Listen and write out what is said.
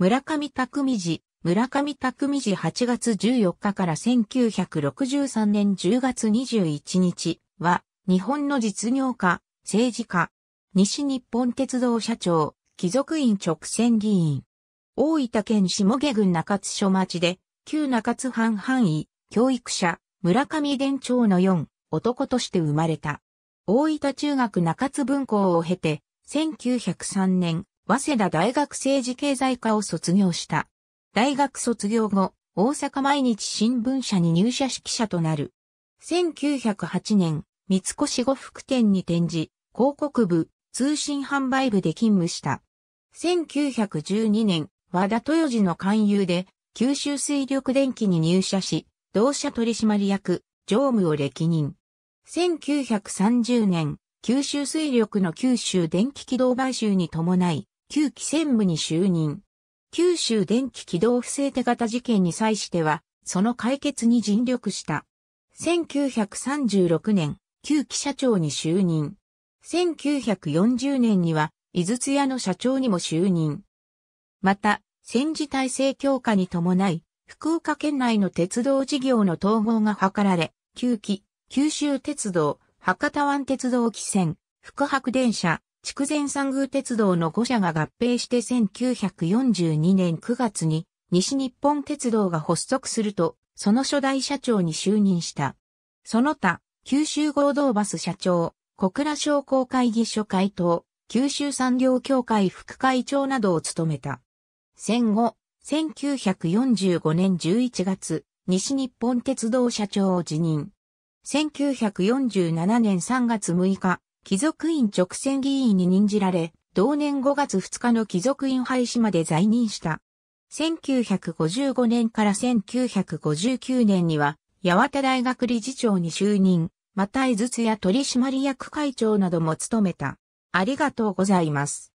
村上拓海寺、村上拓海寺8月14日から1963年10月21日は、日本の実業家、政治家、西日本鉄道社長、貴族院直線議員。大分県下下郡中津署町で、旧中津藩範囲、教育者、村上伝長の4、男として生まれた。大分中学中津分校を経て、1903年、早稲田大学政治経済科を卒業した。大学卒業後、大阪毎日新聞社に入社指揮者となる。1908年、三越呉服店に転じ、広告部、通信販売部で勤務した。1912年、和田豊二の勧誘で、九州水力電機に入社し、同社取締役、常務を歴任。1930年、九州水力の九州電気軌道買収に伴い、旧期専務に就任。九州電気軌道不正手形事件に際しては、その解決に尽力した。1936年、旧期社長に就任。1940年には、井筒屋の社長にも就任。また、戦時体制強化に伴い、福岡県内の鉄道事業の統合が図られ、旧期、九州鉄道、博多湾鉄道汽船、福白電車、筑前三宮鉄道の5社が合併して1942年9月に西日本鉄道が発足すると、その初代社長に就任した。その他、九州合同バス社長、小倉商工会議所会頭、九州産業協会副会長などを務めた。戦後、1945年11月、西日本鉄道社長を辞任。1947年3月6日、貴族院直選議員に任じられ、同年5月2日の貴族院廃止まで在任した。1955年から1959年には、八幡大学理事長に就任、また井筒や取締役会長なども務めた。ありがとうございます。